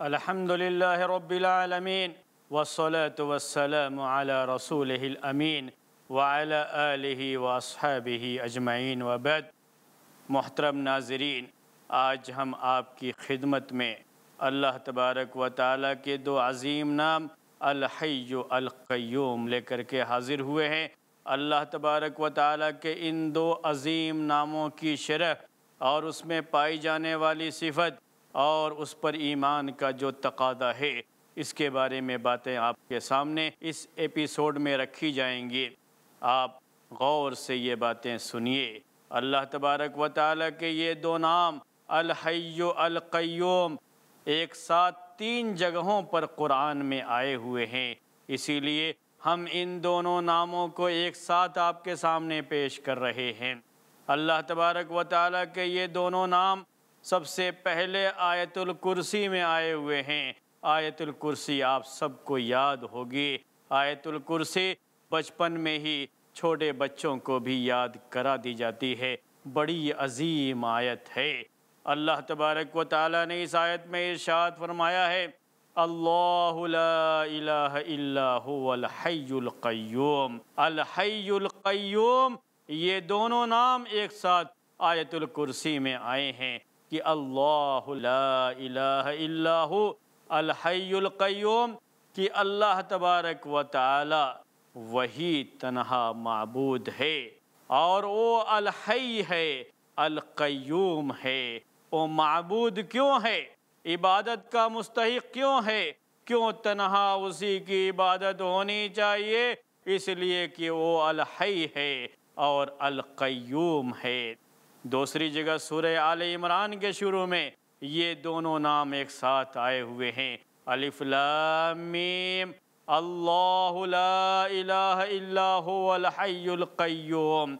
الحمد للہ رب والصلاة والسلام على رسوله الأمين وعلى آلہ واصحابہ اجمعین وبد محترم ناظرین آج ہم آپ کی خدمت میں اللہ تبارک و تعالیٰ کے دو عظیم نام الحی القیوم لے کر کے حاضر ہوئے ہیں اللہ تبارک و تعالیٰ کے ان دو عظیم ناموں کی شرح اور اس میں پائی جانے والی صفت اور اس پر ایمان کا جو تقاضہ ہے اس کے بارے میں باتیں آپ کے سامنے اس ایپیسوڈ میں رکھی جائیں گی آپ غور سے یہ باتیں سنیے اللہ تبارک و تعالیٰ کے یہ دو نام الحیو القیوم ایک ساتھ تین جگہوں پر قرآن میں آئے ہوئے ہیں اسی لیے ہم ان دونوں ناموں کو ایک ساتھ آپ کے سامنے پیش کر رہے ہیں اللہ تبارک و تعالیٰ کے یہ دونوں نام سب سے پہلے آیت الکرسی میں آئے ہوئے ہیں آیت الکرسی آپ سب کو یاد ہوگی آیت الکرسی بچپن میں ہی چھوٹے بچوں کو بھی یاد کرا دی جاتی ہے بڑی عظیم آیت ہے اللہ تبارک و تعالیٰ نے اس آیت میں ارشاد فرمایا ہے اللہ لا الہ الا الحی القیوم الحی القیوم یہ دونوں نام ایک ساتھ آیت الکرسی میں آئے ہیں کہ اللہ لا الہ الا ہو الحی القیوم کہ اللہ تبارک و تعالی وہی تنہا معبود ہے اور وہ الحی ہے القیوم ہے وہ معبود کیوں ہے عبادت کا مستحق کیوں ہے کیوں تنہا اسی کی عبادت ہونی چاہیے اس لیے کہ وہ الحی ہے اور القیوم ہے دوسری جگہ سورہ آل عمران کے شروع میں یہ دونوں نام ایک ساتھ آئے ہوئے ہیں الف میم اللہ لا الہ الا ہو الحی القیوم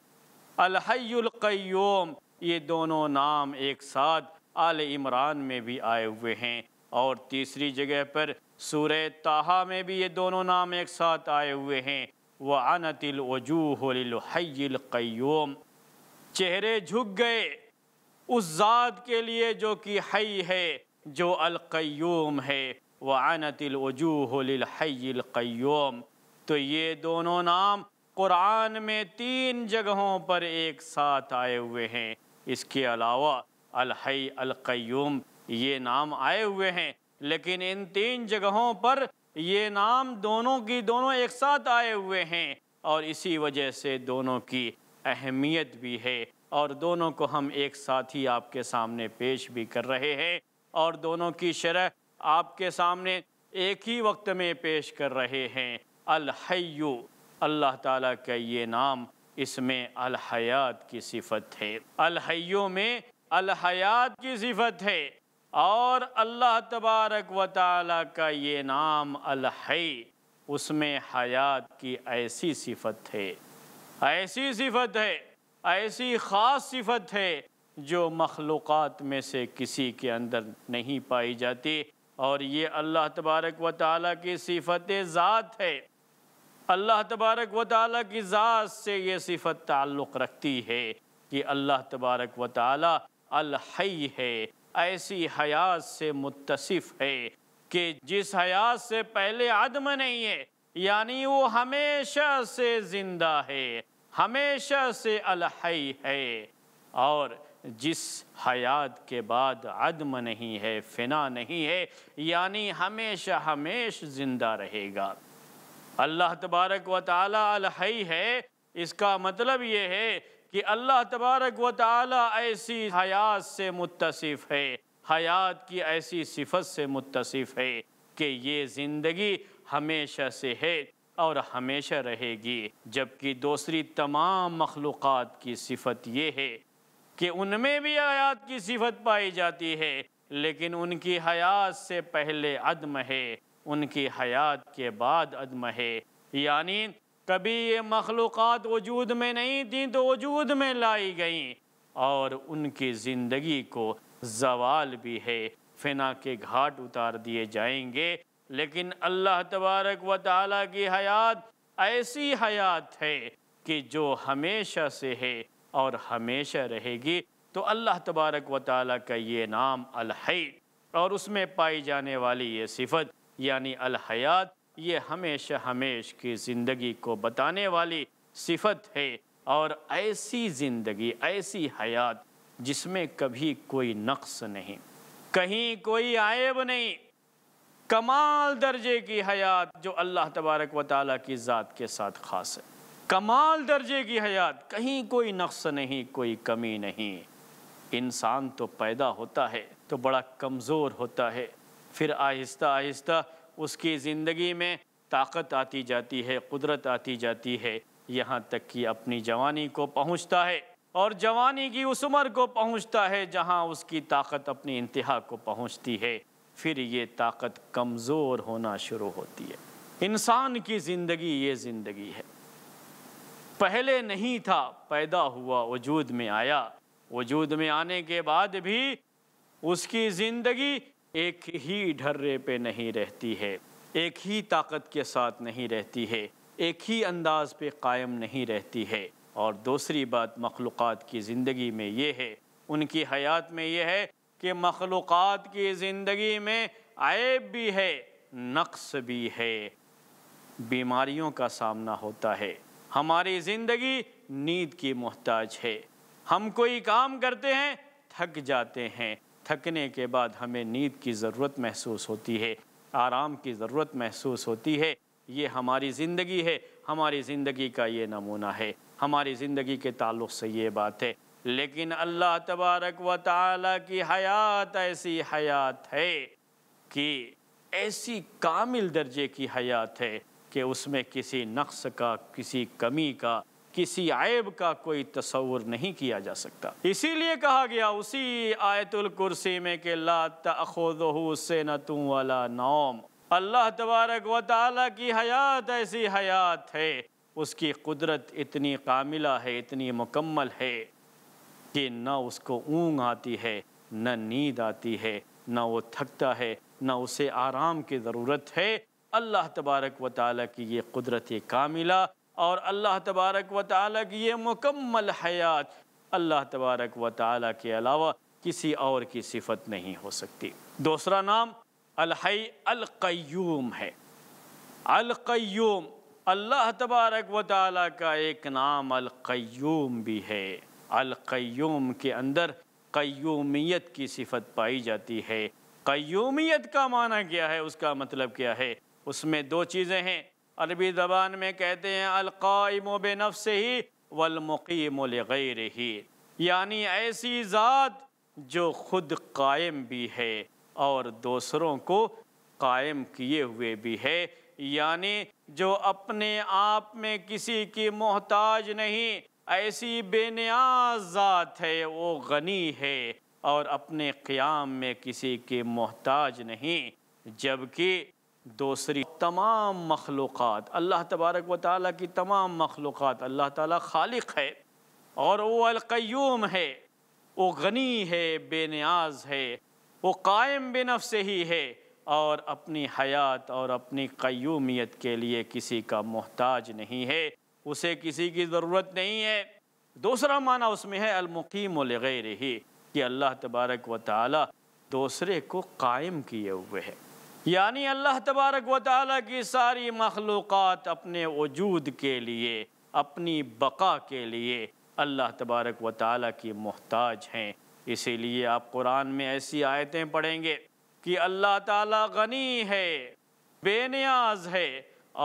الحی القیوم یہ دونوں نام ایک ساتھ آل عمران میں بھی آئے ہوئے ہیں اور تیسری جگہ پر سورہ تاہا میں بھی یہ دونوں نام ایک ساتھ آئے ہوئے ہیں وَعَنَتِ الْوَجُوهُ لِلْحَيِّ الْقَيُّومِ چہرے جھک گئے اس ذات کے لیے جو کہ حی ہے جو القیوم ہے وعنت الوجوہ للحی القیوم تو یہ دونوں نام قرآن میں تین جگہوں پر ایک ساتھ آئے ہوئے ہیں اس کے علاوہ الحی القیوم یہ نام آئے ہوئے ہیں لیکن ان تین جگہوں پر یہ نام دونوں کی دونوں ایک ساتھ آئے ہوئے ہیں اور اسی وجہ سے دونوں کی اہمیت بھی ہے اور دونوں کو ہم ایک ساتھی آپ کے سامنے پیش بھی کر رہے ہیں اور دونوں کی شرح آپ کے سامنے ایک ہی وقت میں پیش کر رہے ہیں الحیو اللہ تعالیٰ کا یہ نام اس میں الحیات کی صفت ہے الحیو میں الحیات کی صفت ہے اور اللہ تبارک و تعالیٰ کا یہ نام الحی اس میں حیات کی ایسی صفت ہے ایسی صفت ہے ایسی خاص صفت ہے جو مخلوقات میں سے کسی کے اندر نہیں پائی جاتی اور یہ اللہ تبارک و تعالیٰ کی صفت ذات ہے اللہ تبارک و تعالیٰ کی ذات سے یہ صفت تعلق رکھتی ہے کہ اللہ تبارک و تعالیٰ الحی ہے ایسی حیات سے متصف ہے کہ جس حیات سے پہلے عدم نہیں ہے یعنی وہ ہمیشہ سے زندہ ہے ہمیشہ سے الحی ہے اور جس حیات کے بعد عدم نہیں ہے فنا نہیں ہے یعنی ہمیشہ ہمیشہ زندہ رہے گا اللہ تبارک و تعالی الحی ہے اس کا مطلب یہ ہے کہ اللہ تبارک و تعالی ایسی حیات سے متصف ہے حیات کی ایسی صفت سے متصف ہے کہ یہ زندگی ہمیشہ سے ہے اور ہمیشہ رہے گی جبکہ دوسری تمام مخلوقات کی صفت یہ ہے کہ ان میں بھی آیات کی صفت پائی جاتی ہے لیکن ان کی حیات سے پہلے عدم ہے ان کی حیات کے بعد عدم ہے یعنی کبھی یہ مخلوقات وجود میں نہیں تھیں تو وجود میں لائی گئیں اور ان کی زندگی کو زوال بھی ہے فنا کے گھاٹ اتار دیے جائیں گے لیکن اللہ تبارک و تعالیٰ کی حیات ایسی حیات ہے کہ جو ہمیشہ سے ہے اور ہمیشہ رہے گی تو اللہ تبارک و تعالیٰ کا یہ نام الحی اور اس میں پائی جانے والی یہ صفت یعنی الحیات یہ ہمیشہ ہمیش کی زندگی کو بتانے والی صفت ہے اور ایسی زندگی ایسی حیات جس میں کبھی کوئی نقص نہیں کہیں کوئی عائب نہیں کمال درجے کی حیات جو اللہ تبارک و تعالیٰ کی ذات کے ساتھ خاص ہے کمال درجے کی حیات کہیں کوئی نقص نہیں کوئی کمی نہیں انسان تو پیدا ہوتا ہے تو بڑا کمزور ہوتا ہے پھر آہستہ آہستہ اس کی زندگی میں طاقت آتی جاتی ہے قدرت آتی جاتی ہے یہاں تک کہ اپنی جوانی کو پہنچتا ہے اور جوانی کی اس عمر کو پہنچتا ہے جہاں اس کی طاقت اپنی انتہا کو پہنچتی ہے پھر یہ طاقت کمزور ہونا شروع ہوتی ہے انسان کی زندگی یہ زندگی ہے پہلے نہیں تھا پیدا ہوا وجود میں آیا وجود میں آنے کے بعد بھی اس کی زندگی ایک ہی ڈھرے پہ نہیں رہتی ہے ایک ہی طاقت کے ساتھ نہیں رہتی ہے ایک ہی انداز پہ قائم نہیں رہتی ہے اور دوسری بات مخلوقات کی زندگی میں یہ ہے ان کی حیات میں یہ ہے کہ مخلوقات کی زندگی میں عیب بھی ہے نقص بھی ہے بیماریوں کا سامنا ہوتا ہے ہماری زندگی نیند کی محتاج ہے ہم کوئی کام کرتے ہیں تھک جاتے ہیں تھکنے کے بعد ہمیں نیند کی ضرورت محسوس ہوتی ہے آرام کی ضرورت محسوس ہوتی ہے یہ ہماری زندگی ہے ہماری زندگی کا یہ نمونہ ہے ہماری زندگی کے تعلق سے یہ بات ہے لیکن اللہ تبارک و تعالیٰ کی حیات ایسی حیات ہے کہ ایسی کامل درجے کی حیات ہے کہ اس میں کسی نقص کا کسی کمی کا کسی عیب کا کوئی تصور نہیں کیا جا سکتا اسی لیے کہا گیا اسی آیت الکرسی میں کہ لا ولا نوم اللہ تبارک و تعالی کی حیات ایسی حیات ہے اس کی قدرت اتنی کاملہ ہے اتنی مکمل ہے کہ نہ اس کو اونگ آتی ہے نہ نیند آتی ہے نہ وہ تھکتا ہے نہ اسے آرام کی ضرورت ہے اللہ تبارک و تعالیٰ کی یہ قدرت کاملہ اور اللہ تبارک و تعالیٰ کی یہ مکمل حیات اللہ تبارک و تعالیٰ کے علاوہ کسی اور کی صفت نہیں ہو سکتی دوسرا نام الحی القیوم ہے القیوم اللہ تبارک و تعالیٰ کا ایک نام القیوم بھی ہے القیوم کے اندر قیومیت کی صفت پائی جاتی ہے قیومیت کا معنی کیا ہے اس کا مطلب کیا ہے اس میں دو چیزیں ہیں عربی زبان میں کہتے ہیں القائم و بے ہی والمقیم و لغیر ہی یعنی ایسی ذات جو خود قائم بھی ہے اور دوسروں کو قائم کیے ہوئے بھی ہے یعنی جو اپنے آپ میں کسی کی محتاج نہیں ایسی بے نیاز ذات ہے وہ غنی ہے اور اپنے قیام میں کسی کے محتاج نہیں جبکہ دوسری تمام مخلوقات اللہ تبارک و تعالیٰ کی تمام مخلوقات اللہ تعالیٰ خالق ہے اور وہ القیوم ہے وہ غنی ہے بے نیاز ہے وہ قائم بے نفس ہی ہے اور اپنی حیات اور اپنی قیومیت کے لیے کسی کا محتاج نہیں ہے اسے کسی کی ضرورت نہیں ہے دوسرا معنی اس میں ہے المقیم لغیر ہی کہ اللہ تبارک و تعالی دوسرے کو قائم کیے ہوئے ہے یعنی اللہ تبارک و تعالی کی ساری مخلوقات اپنے وجود کے لیے اپنی بقا کے لیے اللہ تبارک و تعالی کی محتاج ہیں اسی لیے آپ قرآن میں ایسی آیتیں پڑھیں گے کہ اللہ تعالی غنی ہے بے نیاز ہے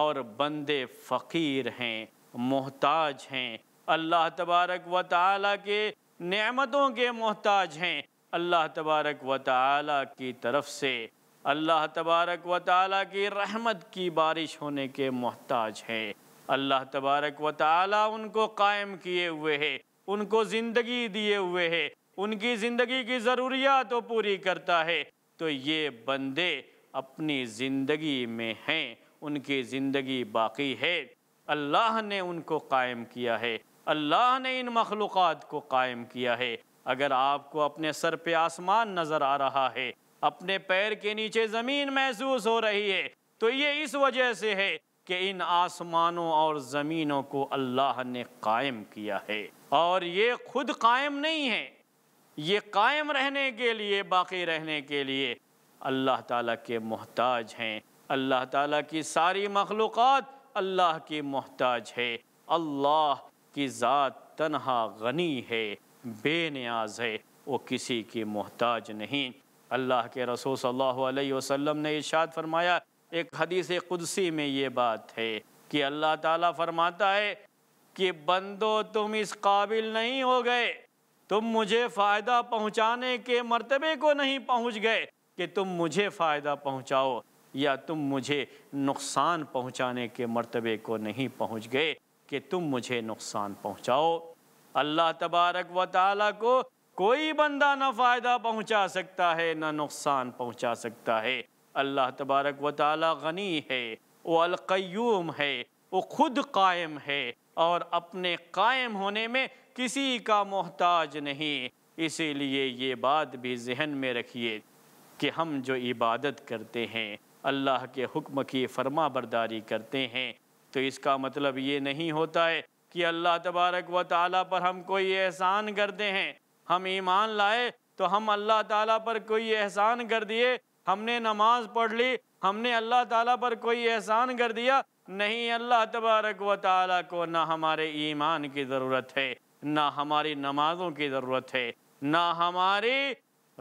اور بند فقیر ہیں محتاج ہیں اللہ تبارک و تعالیٰ کے نعمتوں کے محتاج ہیں اللہ تبارک و تعالیٰ کی طرف سے اللہ تبارک و تعالیٰ کی رحمت کی بارش ہونے کے محتاج ہیں اللہ تبارک و تعالیٰ ان کو قائم کیے ہوئے ہے ان کو زندگی دیے ہوئے ہے ان کی زندگی کی ضروریات پوری کرتا ہے تو یہ بندے اپنی زندگی میں ہیں ان کی زندگی باقی ہے اللہ نے ان کو قائم کیا ہے اللہ نے ان مخلوقات کو قائم کیا ہے اگر آپ کو اپنے سر پہ آسمان نظر آ رہا ہے اپنے پیر کے نیچے زمین محسوس ہو رہی ہے تو یہ اس وجہ سے ہے کہ ان آسمانوں اور زمینوں کو اللہ نے قائم کیا ہے اور یہ خود قائم نہیں ہے یہ قائم رہنے کے لیے باقی رہنے کے لیے اللہ تعالیٰ کے محتاج ہیں اللہ تعالیٰ کی ساری مخلوقات اللہ کے محتاج ہے اللہ کی ذات تنہا غنی ہے بے نیاز ہے وہ کسی کی محتاج نہیں اللہ کے رسول صلی اللہ علیہ وسلم نے ارشاد فرمایا ایک حدیث قدسی میں یہ بات ہے کہ اللہ تعالیٰ فرماتا ہے کہ بندو تم اس قابل نہیں ہو گئے تم مجھے فائدہ پہنچانے کے مرتبے کو نہیں پہنچ گئے کہ تم مجھے فائدہ پہنچاؤ یا تم مجھے نقصان پہنچانے کے مرتبے کو نہیں پہنچ گئے کہ تم مجھے نقصان پہنچاؤ اللہ تبارک و تعالیٰ کو کوئی بندہ نہ فائدہ پہنچا سکتا ہے نہ نقصان پہنچا سکتا ہے اللہ تبارک و تعالیٰ غنی ہے وہ القیوم ہے وہ خود قائم ہے اور اپنے قائم ہونے میں کسی کا محتاج نہیں اسی لیے یہ بات بھی ذہن میں رکھیے کہ ہم جو عبادت کرتے ہیں اللہ کے حکم کی فرما برداری کرتے ہیں تو اس کا مطلب یہ نہیں ہوتا ہے کہ اللہ تبارک و تعالیٰ پر ہم کوئی احسان کرتے ہیں ہم ایمان لائے تو ہم اللہ تعالیٰ پر کوئی احسان کر دیے ہم نے نماز پڑھ لی ہم نے اللہ تعالیٰ پر کوئی احسان کر دیا نہیں اللہ تبارک و تعالیٰ کو نہ ہمارے ایمان کی ضرورت ہے نہ ہماری نمازوں کی ضرورت ہے نہ ہماری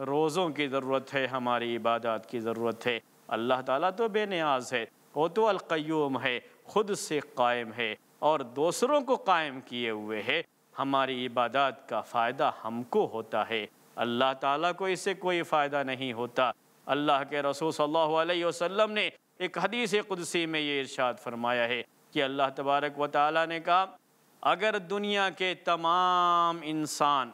روزوں کی ضرورت ہے ہماری عبادات کی ضرورت ہے اللہ تعالیٰ تو بے نیاز ہے وہ تو القیوم ہے خود سے قائم ہے اور دوسروں کو قائم کیے ہوئے ہے ہماری عبادات کا فائدہ ہم کو ہوتا ہے اللہ تعالیٰ کو اس سے کوئی فائدہ نہیں ہوتا اللہ کے رسول صلی اللہ علیہ وسلم نے ایک حدیث قدسی میں یہ ارشاد فرمایا ہے کہ اللہ تبارک و تعالیٰ نے کہا اگر دنیا کے تمام انسان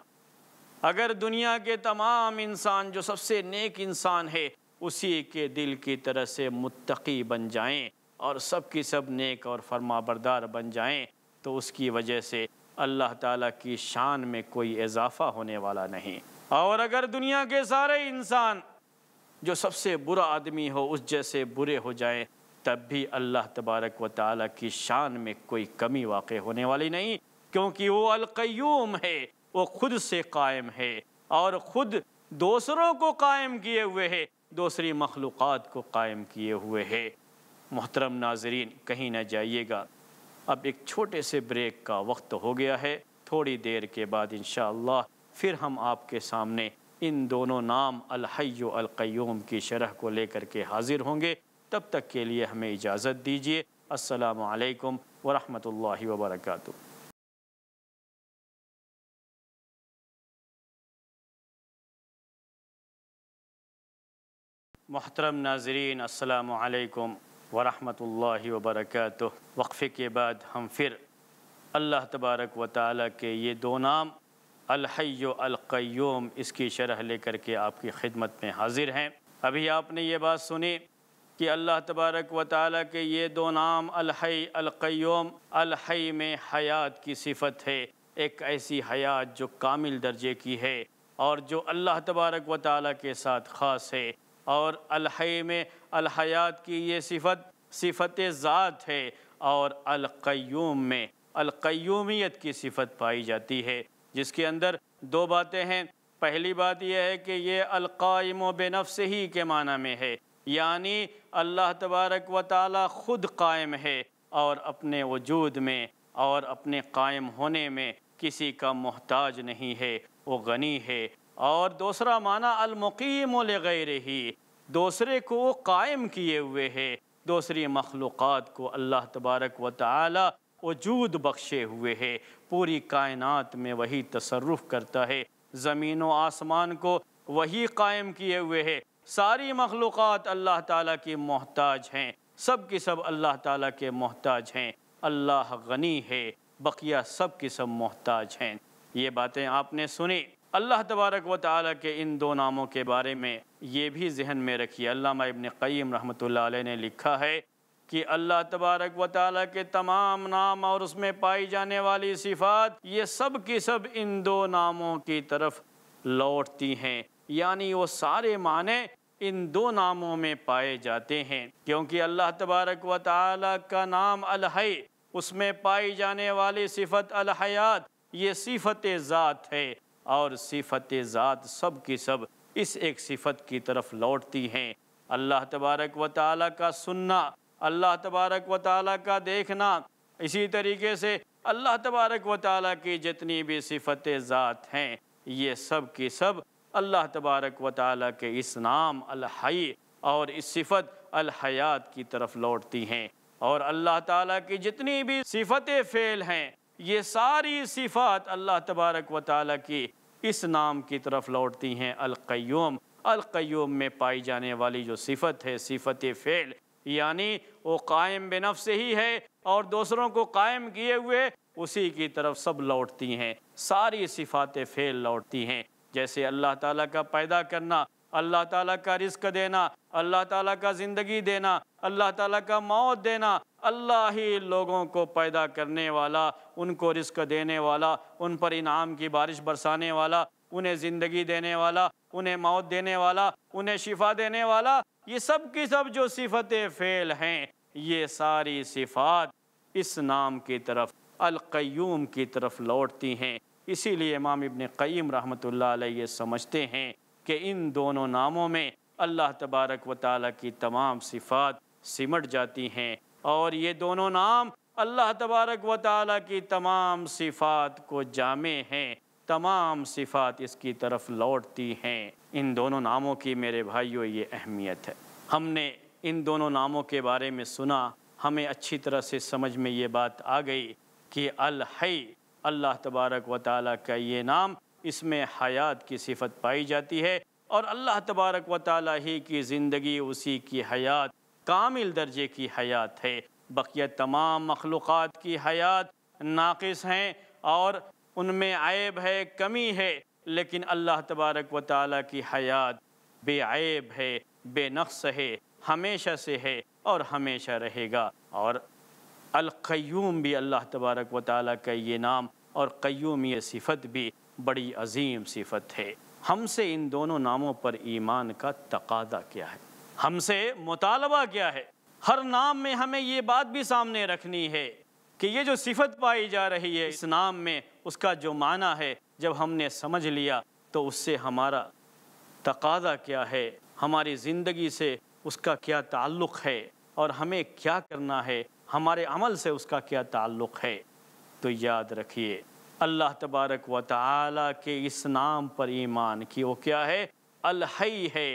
اگر دنیا کے تمام انسان جو سب سے نیک انسان ہے اسی کے دل کی طرح سے متقی بن جائیں اور سب کی سب نیک اور فرما بردار بن جائیں تو اس کی وجہ سے اللہ تعالیٰ کی شان میں کوئی اضافہ ہونے والا نہیں اور اگر دنیا کے سارے انسان جو سب سے برا آدمی ہو اس جیسے برے ہو جائیں تب بھی اللہ تبارک و تعالیٰ کی شان میں کوئی کمی واقع ہونے والی نہیں کیونکہ وہ القیوم ہے وہ خود سے قائم ہے اور خود دوسروں کو قائم کیے ہوئے ہے دوسری مخلوقات کو قائم کیے ہوئے ہے محترم ناظرین کہیں نہ جائیے گا اب ایک چھوٹے سے بریک کا وقت ہو گیا ہے تھوڑی دیر کے بعد انشاءاللہ پھر ہم آپ کے سامنے ان دونوں نام الحی و القیوم کی شرح کو لے کر کے حاضر ہوں گے تب تک کے لیے ہمیں اجازت دیجیے السلام علیکم ورحمۃ اللہ وبرکاتہ محترم ناظرین السلام علیکم ورحمۃ اللہ وبرکاتہ وقفے کے بعد ہم پھر اللہ تبارک و تعالیٰ کے یہ دو نام القیوم اس کی شرح لے کر کے آپ کی خدمت میں حاضر ہیں ابھی آپ نے یہ بات سنی کہ اللہ تبارک و تعالیٰ کے یہ دو نام الحی القیوم الحی میں حیات کی صفت ہے ایک ایسی حیات جو کامل درجے کی ہے اور جو اللہ تبارک و تعالیٰ کے ساتھ خاص ہے اور الحی میں الحیات کی یہ صفت صفت ذات ہے اور القیوم میں القیومیت کی صفت پائی جاتی ہے جس کے اندر دو باتیں ہیں پہلی بات یہ ہے کہ یہ القائم و بنفس ہی کے معنی میں ہے یعنی اللہ تبارک و تعالی خود قائم ہے اور اپنے وجود میں اور اپنے قائم ہونے میں کسی کا محتاج نہیں ہے وہ غنی ہے اور دوسرا معنی المقیم لغیر ہی دوسرے کو قائم کیے ہوئے ہے دوسری مخلوقات کو اللہ تبارک و تعالی وجود بخشے ہوئے ہے پوری کائنات میں وہی تصرف کرتا ہے زمین و آسمان کو وہی قائم کیے ہوئے ہے ساری مخلوقات اللہ تعالیٰ کی محتاج ہیں سب کی سب اللہ تعالیٰ کے محتاج ہیں اللہ غنی ہے بقیہ سب کی سب محتاج ہیں یہ باتیں آپ نے سنی اللہ تبارک و تعالیٰ کے ان دو ناموں کے بارے میں یہ بھی ذہن میں رکھیے علامہ ابن قیم رحمۃ اللہ علیہ نے لکھا ہے کہ اللہ تبارک و تعالیٰ کے تمام نام اور اس میں پائی جانے والی صفات یہ سب کی سب ان دو ناموں کی طرف لوٹتی ہیں یعنی وہ سارے معنی ان دو ناموں میں پائے جاتے ہیں کیونکہ اللہ تبارک و تعالیٰ کا نام الحی اس میں پائی جانے والی صفت الحیات یہ صفت ذات ہے اور صفت ذات سب کی سب اس ایک صفت کی طرف لوٹتی ہیں اللہ تبارک و تعالیٰ کا سننا اللہ تبارک و تعالیٰ کا دیکھنا اسی طریقے سے اللہ تبارک و تعالیٰ کی جتنی بھی صفت ذات ہیں یہ سب کی سب اللہ تبارک و تعالیٰ کے اس نام الحی اور اس صفت الحیات کی طرف لوٹتی ہیں اور اللہ تعالیٰ کی جتنی بھی صفت فعل ہیں یہ ساری صفات اللہ تبارک و تعالیٰ کی اس نام کی طرف لوٹتی ہیں القیوم القیوم میں پائی جانے والی جو صفت ہے صفت فعل یعنی وہ قائم بے نفس ہی ہے اور دوسروں کو قائم کیے ہوئے اسی کی طرف سب لوٹتی ہیں ساری صفات فعل لوٹتی ہیں جیسے اللہ تعالیٰ کا پیدا کرنا اللہ تعالیٰ کا رزق دینا اللہ تعالیٰ کا زندگی دینا اللہ تعالیٰ کا موت دینا اللہ ہی لوگوں کو پیدا کرنے والا ان کو رزق دینے والا ان پر انعام کی بارش برسانے والا انہیں زندگی دینے والا انہیں موت دینے والا انہیں شفا دینے والا یہ سب کی سب جو صفت فعل ہیں یہ ساری صفات اس نام کی طرف القیوم کی طرف لوٹتی ہیں اسی لیے امام ابن قیم رحمۃ اللہ علیہ یہ سمجھتے ہیں کہ ان دونوں ناموں میں اللہ تبارک و تعالیٰ کی تمام صفات سمٹ جاتی ہیں اور یہ دونوں نام اللہ تبارک و تعالیٰ کی تمام صفات کو جامع ہیں تمام صفات اس کی طرف لوٹتی ہیں ان دونوں ناموں کی میرے بھائیوں یہ اہمیت ہے ہم نے ان دونوں ناموں کے بارے میں سنا ہمیں اچھی طرح سے سمجھ میں یہ بات آ گئی کہ الحی اللہ تبارک و تعالیٰ کا یہ نام اس میں حیات کی صفت پائی جاتی ہے اور اللہ تبارک و تعالیٰ ہی کی زندگی اسی کی حیات کامل درجے کی حیات ہے بقیہ تمام مخلوقات کی حیات ناقص ہیں اور ان میں عیب ہے کمی ہے لیکن اللہ تبارک و تعالیٰ کی حیات بے عیب ہے بے نقص ہے ہمیشہ سے ہے اور ہمیشہ رہے گا اور القیوم بھی اللہ تبارک و تعالیٰ کا یہ نام اور قیوم یہ صفت بھی بڑی عظیم صفت ہے ہم سے ان دونوں ناموں پر ایمان کا تقاضا کیا ہے ہم سے مطالبہ کیا ہے ہر نام میں ہمیں یہ بات بھی سامنے رکھنی ہے کہ یہ جو صفت پائی جا رہی ہے اس نام میں اس کا جو معنی ہے جب ہم نے سمجھ لیا تو اس سے ہمارا تقاضا کیا ہے ہماری زندگی سے اس کا کیا تعلق ہے اور ہمیں کیا کرنا ہے ہمارے عمل سے اس کا کیا تعلق ہے تو یاد رکھیے اللہ تبارک و تعالیٰ کے اس نام پر ایمان کی وہ کیا ہے الحی ہے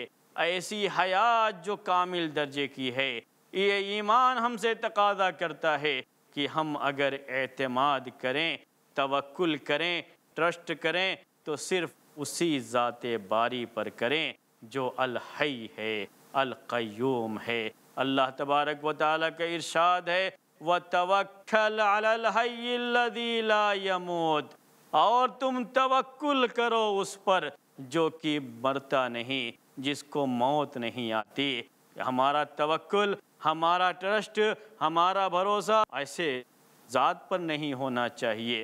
ایسی حیات جو کامل درجے کی ہے یہ ایمان ہم سے تقاضا کرتا ہے کہ ہم اگر اعتماد کریں توکل کریں ٹرسٹ کریں تو صرف اسی ذات باری پر کریں جو الحی ہے القیوم ہے اللہ تبارک و تعالیٰ کا ارشاد ہے وَتَوَكَّلْ عَلَى الْحَيِّ الَّذِي لَا يَمُوت اور تم توکل کرو اس پر جو کہ مرتا نہیں جس کو موت نہیں آتی ہمارا توکل ہمارا ٹرسٹ ہمارا بھروسہ ایسے ذات پر نہیں ہونا چاہیے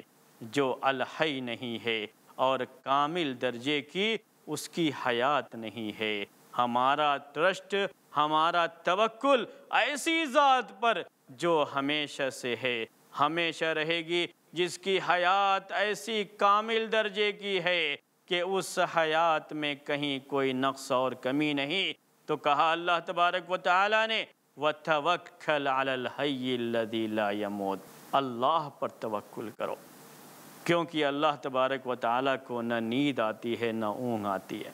جو الحی نہیں ہے اور کامل درجے کی اس کی حیات نہیں ہے ہمارا ٹرسٹ ہمارا توکل ایسی ذات پر جو ہمیشہ سے ہے ہمیشہ رہے گی جس کی حیات ایسی کامل درجے کی ہے کہ اس حیات میں کہیں کوئی نقص اور کمی نہیں تو کہا اللہ تبارک و تعالی نے وَتَوَكَّلْ عَلَى الْحَيِّ الَّذِي لَا اللہ پر کرو کیونکہ اللہ تبارک و تعالی کو نہ نیند آتی ہے نہ اونگ آتی ہے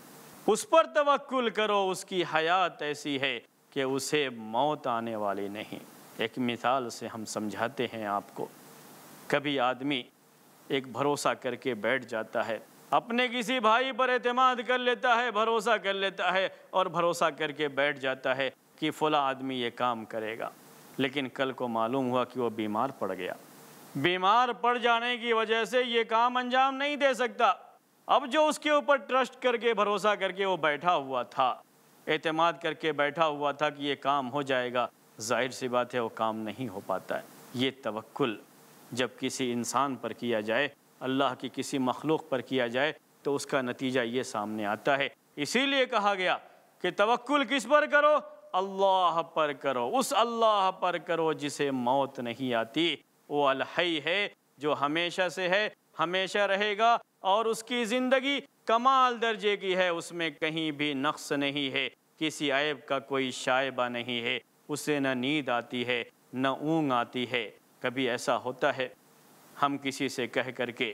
اس پر توقل کرو اس کی حیات ایسی ہے کہ اسے موت آنے والی نہیں ایک مثال سے ہم سمجھاتے ہیں آپ کو کبھی آدمی ایک بھروسہ کر کے بیٹھ جاتا ہے اپنے کسی بھائی پر اعتماد کر لیتا ہے بھروسہ کر لیتا ہے اور بھروسہ کر کے بیٹھ جاتا ہے کہ فلاں آدمی یہ کام کرے گا لیکن کل کو معلوم ہوا کہ وہ بیمار پڑ گیا بیمار پڑ جانے کی وجہ سے یہ کام انجام نہیں دے سکتا اب جو اس کے اوپر ٹرسٹ کر کے بھروسہ کر کے وہ بیٹھا ہوا تھا اعتماد کر کے بیٹھا ہوا تھا کہ یہ کام ہو جائے گا ظاہر سی بات ہے وہ کام نہیں ہو پاتا ہے یہ توکل جب کسی انسان پر کیا جائے اللہ کی کسی مخلوق پر کیا جائے تو اس کا نتیجہ یہ سامنے آتا ہے اسی لیے کہا گیا کہ توکل کس پر کرو اللہ پر کرو اس اللہ پر کرو جسے موت نہیں آتی وہ الحی ہے جو ہمیشہ سے ہے ہمیشہ رہے گا اور اس کی زندگی کمال درجے کی ہے اس میں کہیں بھی نقص نہیں ہے کسی عیب کا کوئی شائبہ نہیں ہے اسے نہ نیند آتی ہے نہ اونگ آتی ہے کبھی ایسا ہوتا ہے ہم کسی سے کہہ کر کے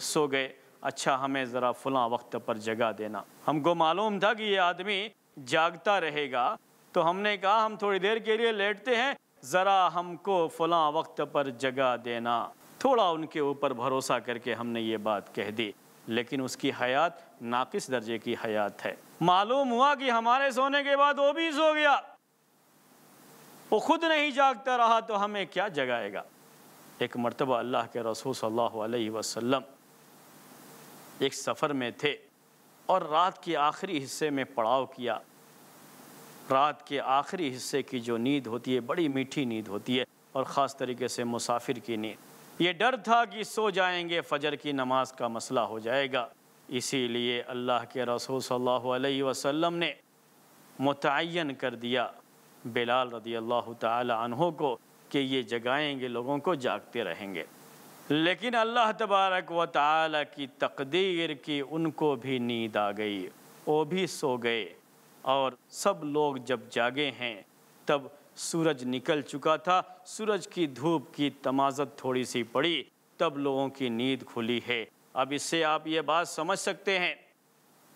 سو گئے اچھا ہمیں ذرا فلاں وقت پر جگہ دینا ہم کو معلوم تھا کہ یہ آدمی جاگتا رہے گا تو ہم نے کہا ہم تھوڑی دیر کے لیے لیٹتے ہیں ذرا ہم کو فلاں وقت پر جگہ دینا تھوڑا ان کے اوپر بھروسہ کر کے ہم نے یہ بات کہہ دی لیکن اس کی حیات ناقص درجے کی حیات ہے معلوم ہوا کہ ہمارے سونے کے بعد وہ بھی سو گیا وہ خود نہیں جاگتا رہا تو ہمیں کیا جگائے گا ایک مرتبہ اللہ کے رسول صلی اللہ علیہ وسلم ایک سفر میں تھے اور رات کے آخری حصے میں پڑاؤ کیا رات کے آخری حصے کی جو نیند ہوتی ہے بڑی میٹھی نیند ہوتی ہے اور خاص طریقے سے مسافر کی نیند یہ ڈر تھا کہ سو جائیں گے فجر کی نماز کا مسئلہ ہو جائے گا اسی لیے اللہ کے رسول صلی اللہ علیہ وسلم نے متعین کر دیا بلال رضی اللہ تعالی عنہ کو کہ یہ جگائیں گے لوگوں کو جاگتے رہیں گے لیکن اللہ تبارک و تعالی کی تقدیر کی ان کو بھی نیند آ گئی وہ بھی سو گئے اور سب لوگ جب جاگے ہیں تب سورج نکل چکا تھا سورج کی دھوپ کی تمازت تھوڑی سی پڑی تب لوگوں کی نیند کھلی ہے اب اس سے آپ یہ بات سمجھ سکتے ہیں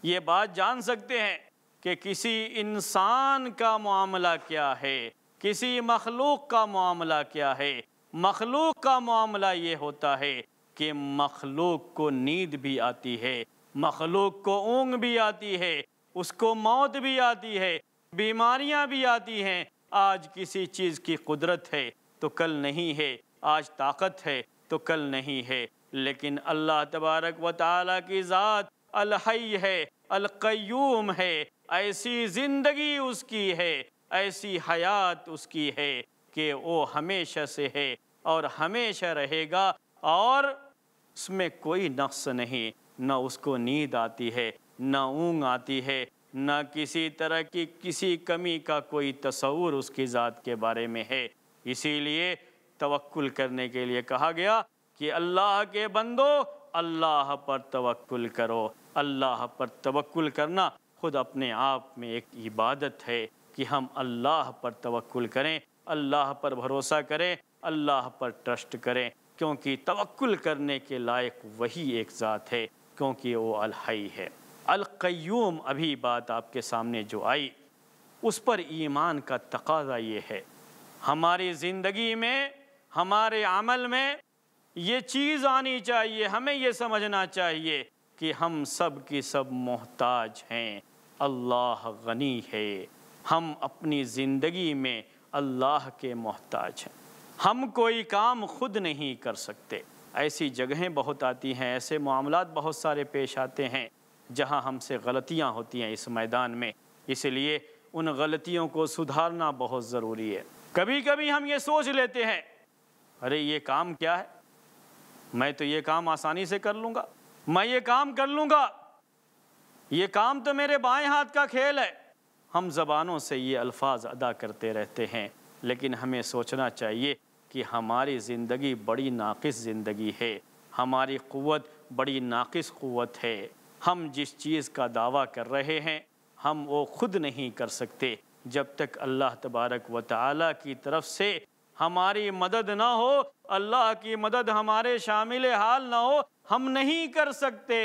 یہ بات جان سکتے ہیں کہ کسی انسان کا معاملہ کیا ہے کسی مخلوق کا معاملہ کیا ہے مخلوق کا معاملہ یہ ہوتا ہے کہ مخلوق کو نیند بھی آتی ہے مخلوق کو اونگ بھی آتی ہے اس کو موت بھی آتی ہے بیماریاں بھی آتی ہیں آج کسی چیز کی قدرت ہے تو کل نہیں ہے آج طاقت ہے تو کل نہیں ہے لیکن اللہ تبارک و تعالیٰ کی ذات الحی ہے القیوم ہے ایسی زندگی اس کی ہے ایسی حیات اس کی ہے کہ وہ ہمیشہ سے ہے اور ہمیشہ رہے گا اور اس میں کوئی نقص نہیں نہ اس کو نیند آتی ہے نہ اونگ آتی ہے نہ کسی طرح کی کسی کمی کا کوئی تصور اس کی ذات کے بارے میں ہے اسی لیے توکل کرنے کے لیے کہا گیا کہ اللہ کے بندو اللہ پر توکل کرو اللہ پر توکل کرنا خود اپنے آپ میں ایک عبادت ہے کہ ہم اللہ پر توکل کریں اللہ پر بھروسہ کریں اللہ پر ٹرسٹ کریں کیونکہ توکل کرنے کے لائق وہی ایک ذات ہے کیونکہ وہ الحی ہے القیوم ابھی بات آپ کے سامنے جو آئی اس پر ایمان کا تقاضا یہ ہے ہماری زندگی میں ہمارے عمل میں یہ چیز آنی چاہیے ہمیں یہ سمجھنا چاہیے کہ ہم سب کی سب محتاج ہیں اللہ غنی ہے ہم اپنی زندگی میں اللہ کے محتاج ہیں ہم کوئی کام خود نہیں کر سکتے ایسی جگہیں بہت آتی ہیں ایسے معاملات بہت سارے پیش آتے ہیں جہاں ہم سے غلطیاں ہوتی ہیں اس میدان میں اس لیے ان غلطیوں کو سدھارنا بہت ضروری ہے کبھی کبھی ہم یہ سوچ لیتے ہیں ارے یہ کام کیا ہے میں تو یہ کام آسانی سے کر لوں گا میں یہ کام کر لوں گا یہ کام تو میرے بائیں ہاتھ کا کھیل ہے ہم زبانوں سے یہ الفاظ ادا کرتے رہتے ہیں لیکن ہمیں سوچنا چاہیے کہ ہماری زندگی بڑی ناقص زندگی ہے ہماری قوت بڑی ناقص قوت ہے ہم جس چیز کا دعویٰ کر رہے ہیں ہم وہ خود نہیں کر سکتے جب تک اللہ تبارک و تعالی کی طرف سے ہماری مدد نہ ہو اللہ کی مدد ہمارے شامل حال نہ ہو ہم نہیں کر سکتے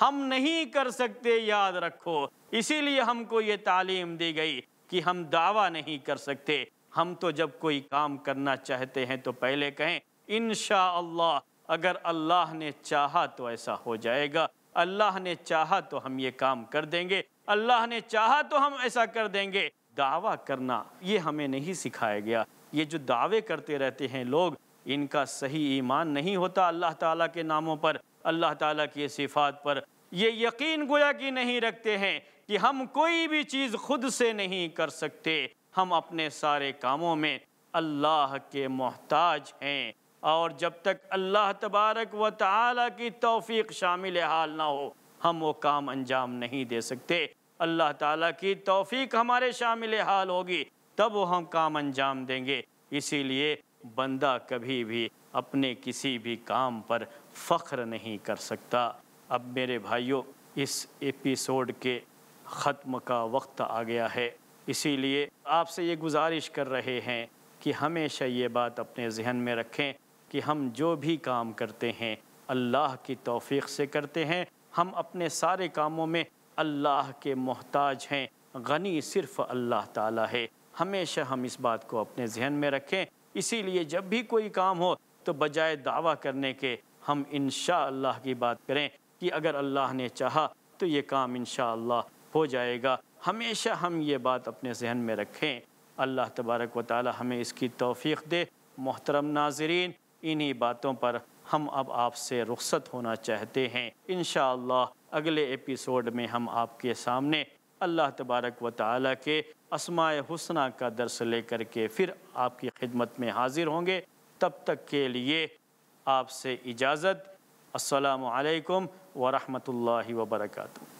ہم نہیں کر سکتے یاد رکھو اسی لیے ہم کو یہ تعلیم دی گئی کہ ہم دعویٰ نہیں کر سکتے ہم تو جب کوئی کام کرنا چاہتے ہیں تو پہلے کہیں انشاءاللہ اگر اللہ نے چاہا تو ایسا ہو جائے گا اللہ نے چاہا تو ہم یہ کام کر دیں گے اللہ نے چاہا تو ہم ایسا کر دیں گے دعویٰ کرنا یہ ہمیں نہیں سکھایا گیا یہ جو دعوے کرتے رہتے ہیں لوگ ان کا صحیح ایمان نہیں ہوتا اللہ تعالیٰ کے ناموں پر اللہ تعالیٰ کی صفات پر یہ یقین گویا کہ نہیں رکھتے ہیں کہ ہم کوئی بھی چیز خود سے نہیں کر سکتے ہم اپنے سارے کاموں میں اللہ کے محتاج ہیں اور جب تک اللہ تبارک و تعالیٰ کی توفیق شامل حال نہ ہو ہم وہ کام انجام نہیں دے سکتے اللہ تعالیٰ کی توفیق ہمارے شامل حال ہوگی تب وہ ہم کام انجام دیں گے اسی لیے بندہ کبھی بھی اپنے کسی بھی کام پر فخر نہیں کر سکتا اب میرے بھائیوں اس ایپیسوڈ کے ختم کا وقت آ گیا ہے اسی لیے آپ سے یہ گزارش کر رہے ہیں کہ ہمیشہ یہ بات اپنے ذہن میں رکھیں کہ ہم جو بھی کام کرتے ہیں اللہ کی توفیق سے کرتے ہیں ہم اپنے سارے کاموں میں اللہ کے محتاج ہیں غنی صرف اللہ تعالیٰ ہے ہمیشہ ہم اس بات کو اپنے ذہن میں رکھیں اسی لیے جب بھی کوئی کام ہو تو بجائے دعویٰ کرنے کے ہم انشاءاللہ اللہ کی بات کریں کہ اگر اللہ نے چاہا تو یہ کام انشاءاللہ ہو جائے گا ہمیشہ ہم یہ بات اپنے ذہن میں رکھیں اللہ تبارک و تعالی ہمیں اس کی توفیق دے محترم ناظرین انہی باتوں پر ہم اب آپ سے رخصت ہونا چاہتے ہیں انشاءاللہ اگلے ایپیسوڈ میں ہم آپ کے سامنے اللہ تبارک و تعالی کے اسماء حسنہ کا درس لے کر کے پھر آپ کی خدمت میں حاضر ہوں گے تب تک کے لیے آپ سے اجازت السلام علیکم ورحمۃ اللہ وبرکاتہ